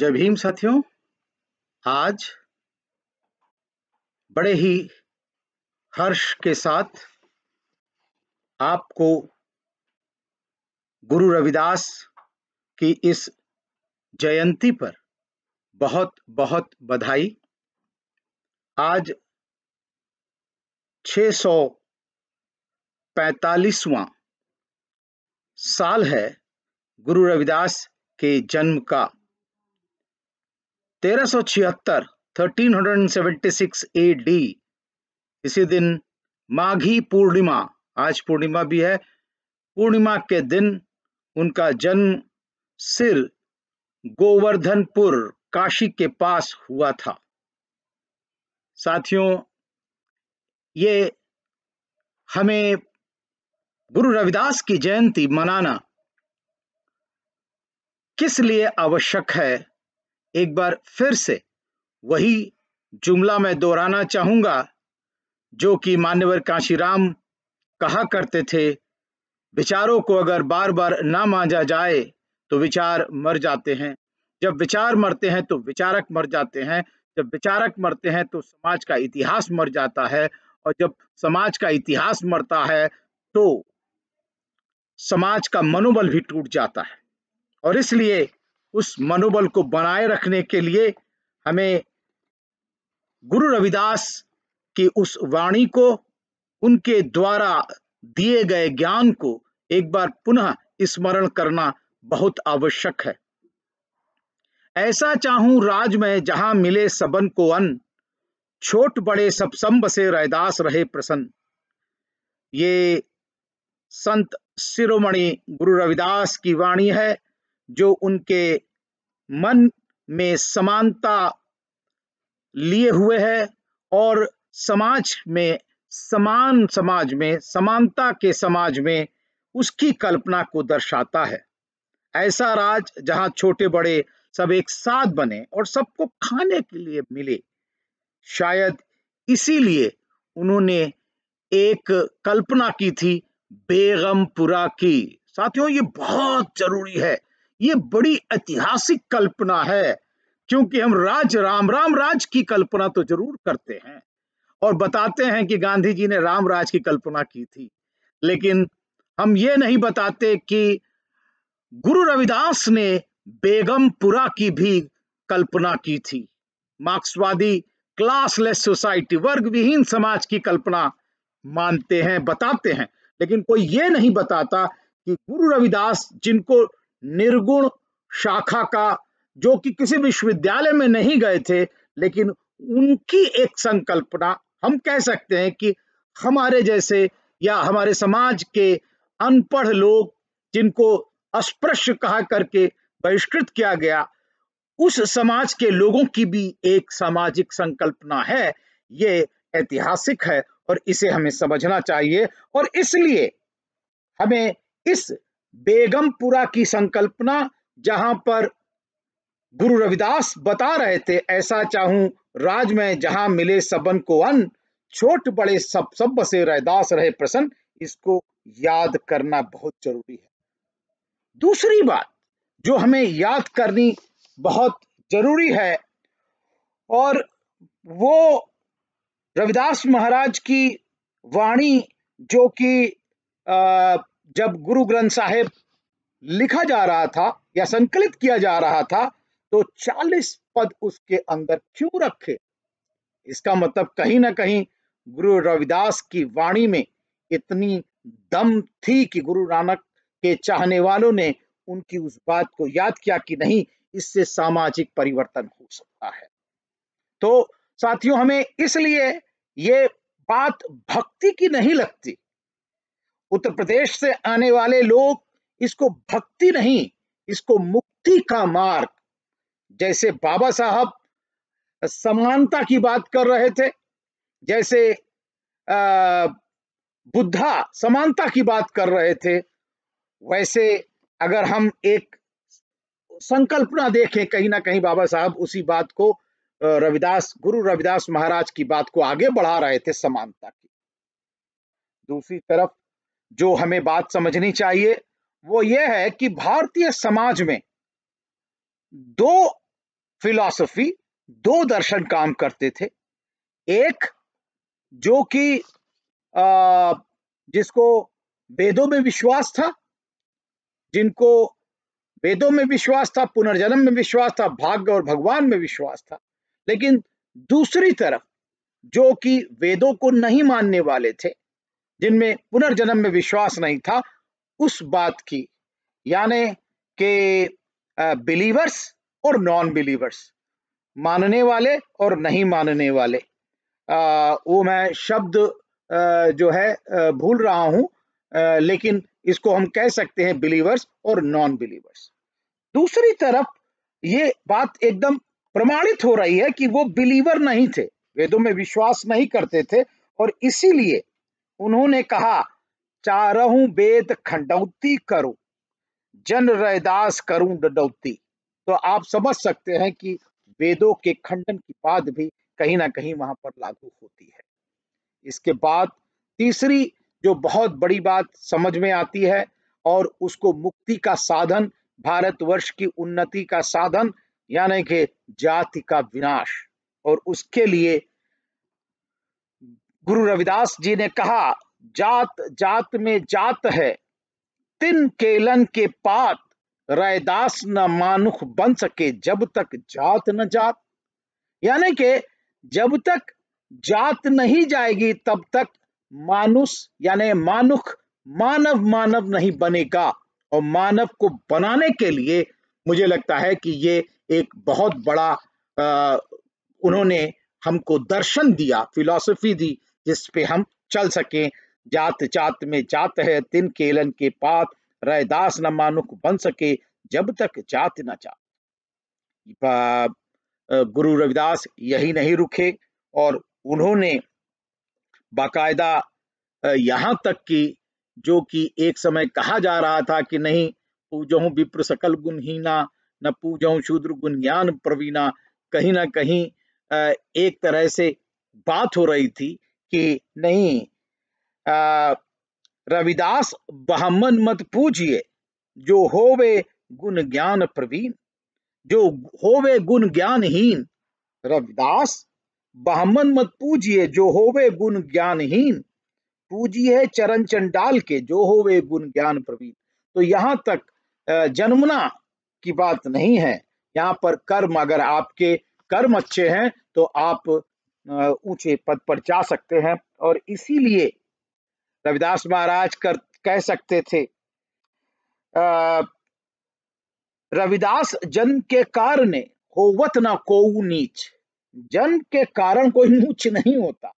जय भीम साथियों आज बड़े ही हर्ष के साथ आपको गुरु रविदास की इस जयंती पर बहुत बहुत बधाई आज 645वां साल है गुरु रविदास के जन्म का तेरह सौ छिहत्तर thirteen hundred and seventy six A D इसी दिन माघी पूर्णिमा आज पूर्णिमा भी है पूर्णिमा के दिन उनका जन्म सिर गोवर्धनपुर काशी के पास हुआ था साथियों ये हमें गुरु रविदास की जयंती मनाना किस लिए आवश्यक है एक बार फिर से वही जुमला मैं दोहराना चाहूंगा जो कि मान्यवर राम कहा करते थे विचारों को अगर बार बार ना मांझा जाए तो विचार मर जाते हैं जब विचार मरते हैं तो विचारक मर जाते हैं जब विचारक मरते हैं तो समाज का इतिहास मर जाता है और जब समाज का इतिहास मरता है तो समाज का मनोबल भी टूट जाता है और इसलिए उस मनोबल को बनाए रखने के लिए हमें गुरु रविदास की उस वाणी को उनके द्वारा दिए गए ज्ञान को एक बार पुनः स्मरण करना बहुत आवश्यक है ऐसा चाहूं राज में जहां मिले सबन को अन छोट बड़े सब संब से रैदास रहे प्रसन्न ये संत शिरोमणि गुरु रविदास की वाणी है जो उनके मन में समानता लिए हुए है और समाज में समान समाज में समानता के समाज में उसकी कल्पना को दर्शाता है ऐसा राज जहां छोटे बड़े सब एक साथ बने और सबको खाने के लिए मिले शायद इसीलिए उन्होंने एक कल्पना की थी बेगमपुरा की साथियों ये बहुत जरूरी है ये बड़ी ऐतिहासिक कल्पना है क्योंकि हम राज राम राम राज की कल्पना तो जरूर करते हैं और बताते हैं कि गांधी जी ने राम राज की कल्पना की थी लेकिन हम ये नहीं बताते कि गुरु रविदास ने बेगमपुरा की भी कल्पना की थी मार्क्सवादी क्लासलेस सोसाइटी वर्ग विहीन समाज की कल्पना मानते हैं बताते हैं लेकिन कोई ये नहीं बताता कि गुरु रविदास जिनको निर्गुण शाखा का जो कि किसी विश्वविद्यालय में नहीं गए थे लेकिन उनकी एक संकल्पना हम कह सकते हैं कि हमारे जैसे या हमारे समाज के अनपढ़ लोग जिनको अस्पृश्य कहा करके बहिष्कृत किया गया उस समाज के लोगों की भी एक सामाजिक संकल्पना है ये ऐतिहासिक है और इसे हमें समझना चाहिए और इसलिए हमें इस बेगमपुरा की संकल्पना जहां पर गुरु रविदास बता रहे थे ऐसा चाहूं राज में जहां मिले सबन को अन छोट बड़े सब सब से रहदास रहे प्रसन्न इसको याद करना बहुत जरूरी है दूसरी बात जो हमें याद करनी बहुत जरूरी है और वो रविदास महाराज की वाणी जो कि जब गुरु ग्रंथ साहिब लिखा जा रहा था या संकलित किया जा रहा था तो 40 पद उसके अंदर क्यों रखे इसका मतलब कहीं ना कहीं गुरु रविदास की वाणी में इतनी दम थी कि गुरु नानक के चाहने वालों ने उनकी उस बात को याद किया कि नहीं इससे सामाजिक परिवर्तन हो सकता है तो साथियों हमें इसलिए ये बात भक्ति की नहीं लगती उत्तर प्रदेश से आने वाले लोग इसको भक्ति नहीं इसको मुक्ति का मार्ग जैसे बाबा साहब समानता की बात कर रहे थे जैसे बुद्धा समानता की बात कर रहे थे वैसे अगर हम एक संकल्पना देखें कहीं ना कहीं बाबा साहब उसी बात को रविदास गुरु रविदास महाराज की बात को आगे बढ़ा रहे थे समानता की दूसरी तरफ जो हमें बात समझनी चाहिए वो ये है कि भारतीय समाज में दो फिलॉसफी दो दर्शन काम करते थे एक जो कि जिसको वेदों में विश्वास था जिनको वेदों में विश्वास था पुनर्जन्म में विश्वास था भाग्य और भगवान में विश्वास था लेकिन दूसरी तरफ जो कि वेदों को नहीं मानने वाले थे जिनमें पुनर्जन्म में विश्वास नहीं था उस बात की यानी के बिलीवर्स और नॉन बिलीवर्स मानने वाले और नहीं मानने वाले आ, वो मैं शब्द आ, जो है आ, भूल रहा आ, लेकिन इसको हम कह सकते हैं बिलीवर्स और नॉन बिलीवर्स दूसरी तरफ ये बात एकदम प्रमाणित हो रही है कि वो बिलीवर नहीं थे वेदों में विश्वास नहीं करते थे और इसीलिए उन्होंने कहा चारहू वेद खंडौती करो जन रैदास करूं डडौती तो आप समझ सकते हैं कि वेदों के खंडन की बात भी कहीं ना कहीं वहां पर लागू होती है इसके बाद तीसरी जो बहुत बड़ी बात समझ में आती है और उसको मुक्ति का साधन भारतवर्ष की उन्नति का साधन यानी कि जाति का विनाश और उसके लिए गुरु रविदास जी ने कहा जात जात में जात है तिन केलन के पात रायदास न मानुख बन सके जब तक जात न जात यानी कि जब तक जात नहीं जाएगी तब तक मानुष यानी मानुख मानव मानव नहीं बनेगा और मानव को बनाने के लिए मुझे लगता है कि ये एक बहुत बड़ा आ, उन्होंने हमको दर्शन दिया फिलॉसफी दी जिस पे हम चल सकें जात जात में जात है तिन केलन के पात रैदास न मानुक बन सके जब तक जात न जात गुरु रविदास यही नहीं रुके और उन्होंने बाकायदा यहाँ तक कि जो कि एक समय कहा जा रहा था कि नहीं पूजहूँ विप्र सकल गुणहीना न पूजो शूद्र गुण ज्ञान प्रवीणा कहीं ना कहीं एक तरह से बात हो रही थी कि नहीं रविदास बहमन मत पूजिए जो होवे गुण ज्ञान प्रवीण जो होवे गुण ज्ञानहीन रविदास बहमन मत पूजिए जो होवे गुण ज्ञानहीन पूजिए चरण चंडाल के जो होवे गुण ज्ञान प्रवीण तो यहाँ तक जन्मना की बात नहीं है यहाँ पर कर्म अगर आपके कर्म अच्छे हैं तो आप ऊंचे पद पर जा सकते हैं और इसीलिए रविदास महाराज कर कह सकते थे रविदास जन्म के कारण होवत ना को नीच जन्म के कारण कोई नीच नहीं होता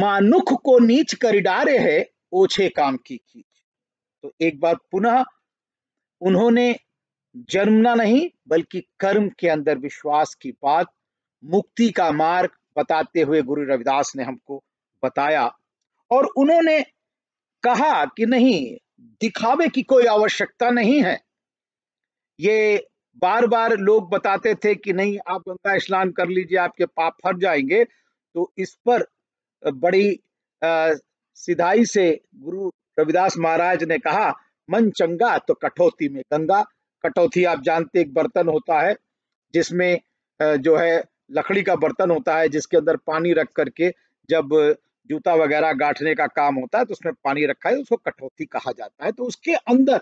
मानुख को नीच कर डारे है ओछे काम की खींच तो एक बार पुनः उन्होंने जन्मना नहीं बल्कि कर्म के अंदर विश्वास की बात मुक्ति का मार्ग बताते हुए गुरु रविदास ने हमको बताया और उन्होंने कहा कि नहीं दिखावे की कोई आवश्यकता नहीं है ये बार बार लोग बताते थे कि नहीं आप गंगा स्नान कर लीजिए आपके पाप फर जाएंगे तो इस पर बड़ी सिधाई से गुरु रविदास महाराज ने कहा मन चंगा तो कटौती में गंगा कटौती आप जानते एक बर्तन होता है जिसमें जो है लकड़ी का बर्तन होता है जिसके अंदर पानी रख करके जब जूता वगैरह गांठने का काम होता है तो उसमें पानी रखा है उसको कठौती कहा जाता है तो उसके अंदर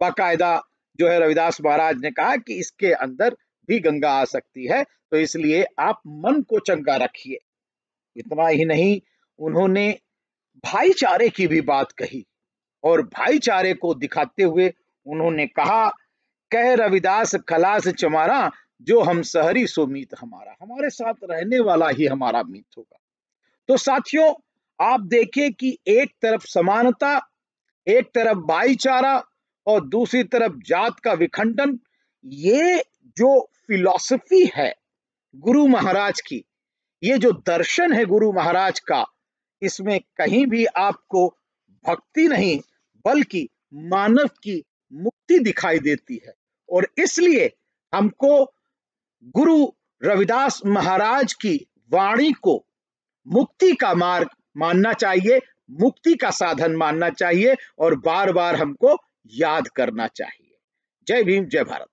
बाकायदा जो है रविदास महाराज ने कहा कि इसके अंदर भी गंगा आ सकती है तो इसलिए आप मन को चंगा रखिए इतना ही नहीं उन्होंने भाईचारे की भी बात कही और भाईचारे को दिखाते हुए उन्होंने कहा कह रविदास खलास चमारा जो हम सहरी सो मीत हमारा हमारे साथ रहने वाला ही हमारा मीत होगा तो साथियों आप देखिए कि एक तरफ समानता एक तरफ भाईचारा और दूसरी तरफ जात का विखंडन ये जो फिलॉसफी है गुरु महाराज की ये जो दर्शन है गुरु महाराज का इसमें कहीं भी आपको भक्ति नहीं बल्कि मानव की मुक्ति दिखाई देती है और इसलिए हमको गुरु रविदास महाराज की वाणी को मुक्ति का मार्ग मानना चाहिए मुक्ति का साधन मानना चाहिए और बार बार हमको याद करना चाहिए जय भीम जय भारत